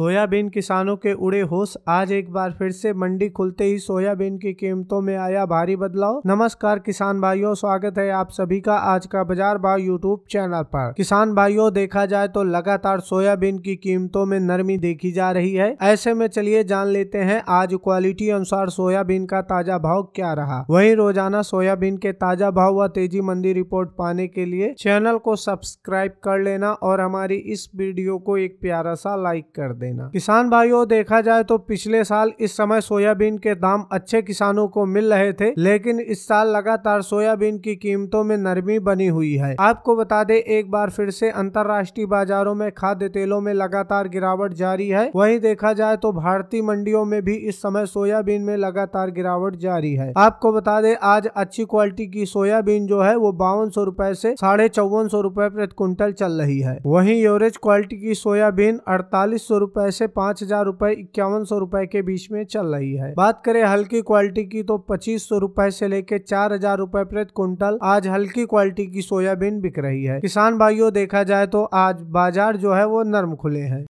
soybean किसानों के उड़े होश आज एक बार फिर से मंडी खुलते ही सोयाबीन की कीमतों में आया भारी बदलाव नमस्कार किसान भाइयों स्वागत है आप सभी का आज का बाजार भाव यूट्यूब चैनल पर किसान भाइयों देखा जाए तो लगातार सोयाबीन की कीमतों में नरमी देखी जा रही है ऐसे में चलिए जान लेते हैं आज क्वालिटी अनुसार सोयाबीन का ताजा भाव क्या रहा वही रोजाना सोयाबीन के ताजा भाव व तेजी मंदी रिपोर्ट पाने के लिए चैनल को सब्सक्राइब कर लेना और हमारी इस वीडियो को एक प्यारा सा लाइक कर दे देना किसान भाइयों देखा जाए तो पिछले साल इस समय सोयाबीन के दाम अच्छे किसानों को मिल रहे थे लेकिन इस साल लगातार सोयाबीन की कीमतों में नरमी बनी हुई है आपको बता दें एक बार फिर से अंतर्राष्ट्रीय बाजारों में खाद्य तेलों में लगातार गिरावट जारी है वही देखा जाए तो भारतीय मंडियों में भी इस समय सोयाबीन में लगातार गिरावट जारी है आपको बता दें आज अच्छी क्वालिटी की सोयाबीन जो है वो बावन सौ रूपए ऐसी साढ़े चौवन सौ रूपए प्रति क्विंटल चल रही है वहीं एवरेज क्वालिटी की सोयाबीन अड़तालीस सौ रुपए से पाँच हजार रुपए इक्यावन सौ रुपए के बीच में चल रही है बात करें हल्की क्वालिटी की तो पच्चीस सौ रुपए से लेकर चार हजार रुपए प्रति क्विंटल आज हल्की क्वालिटी की सोयाबीन बिक रही है किसान भाइयों देखा जाए तो आज बाजार जो है वो नर्म खुले हैं